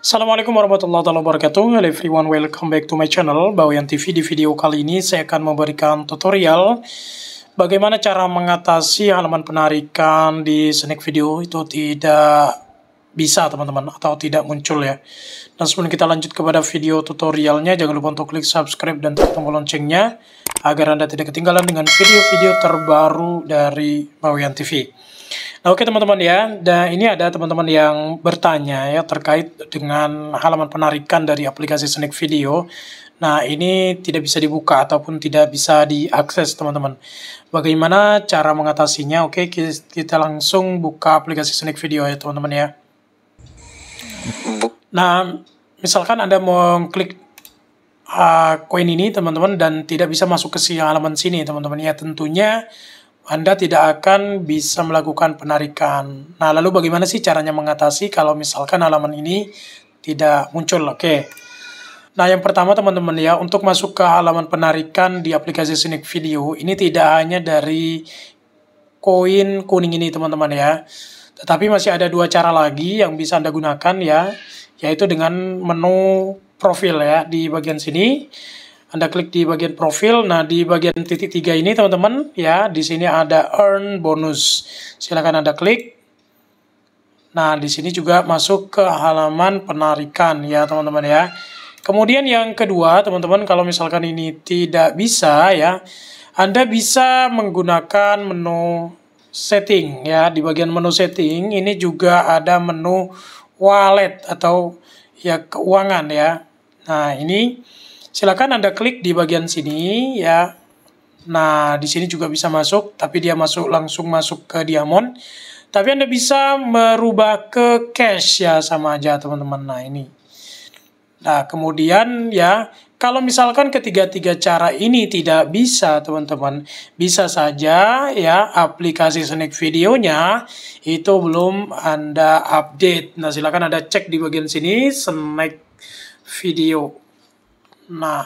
Assalamualaikum warahmatullahi wabarakatuh Hello everyone, welcome back to my channel Bawian TV, di video kali ini saya akan memberikan tutorial Bagaimana cara mengatasi halaman penarikan di snack video itu tidak bisa teman-teman atau tidak muncul ya dan sebelum kita lanjut kepada video tutorialnya jangan lupa untuk klik subscribe dan tekan tombol loncengnya agar anda tidak ketinggalan dengan video-video terbaru dari Bawian TV Nah, oke teman-teman ya. Dan ini ada teman-teman yang bertanya ya terkait dengan halaman penarikan dari aplikasi Snake Video. Nah, ini tidak bisa dibuka ataupun tidak bisa diakses, teman-teman. Bagaimana cara mengatasinya? Oke, kita langsung buka aplikasi Snake Video ya, teman-teman ya. Nah, misalkan Anda mau klik uh, ah, koin ini, teman-teman, dan tidak bisa masuk ke si halaman sini, teman-teman. Ya, tentunya anda tidak akan bisa melakukan penarikan. Nah, lalu bagaimana sih caranya mengatasi kalau misalkan halaman ini tidak muncul? Oke. Okay. Nah, yang pertama teman-teman ya, untuk masuk ke halaman penarikan di aplikasi Sinic Video, ini tidak hanya dari koin kuning ini teman-teman ya. Tetapi masih ada dua cara lagi yang bisa Anda gunakan ya, yaitu dengan menu profil ya di bagian sini. Anda klik di bagian profil. Nah, di bagian titik tiga ini, teman-teman, ya, di sini ada earn bonus. Silakan Anda klik. Nah, di sini juga masuk ke halaman penarikan, ya, teman-teman, ya. Kemudian yang kedua, teman-teman, kalau misalkan ini tidak bisa, ya, Anda bisa menggunakan menu setting, ya. Di bagian menu setting, ini juga ada menu wallet atau ya keuangan, ya. Nah, ini Silakan Anda klik di bagian sini ya. Nah, di sini juga bisa masuk, tapi dia masuk langsung masuk ke diamond. Tapi Anda bisa merubah ke cash ya sama aja teman-teman. Nah, ini. Nah, kemudian ya, kalau misalkan ketiga-tiga cara ini tidak bisa teman-teman, bisa saja ya aplikasi Snake videonya itu belum Anda update. Nah, silakan Anda cek di bagian sini Snake video. Nah,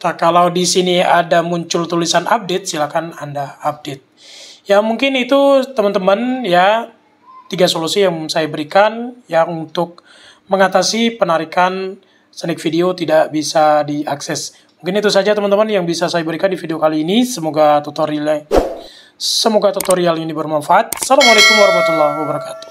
nah kalau di sini ada muncul tulisan update, silakan Anda update. Ya mungkin itu teman-teman ya tiga solusi yang saya berikan yang untuk mengatasi penarikan snack video tidak bisa diakses. Mungkin itu saja teman-teman yang bisa saya berikan di video kali ini. Semoga tutorialnya semoga tutorial ini bermanfaat. Assalamualaikum warahmatullahi wabarakatuh.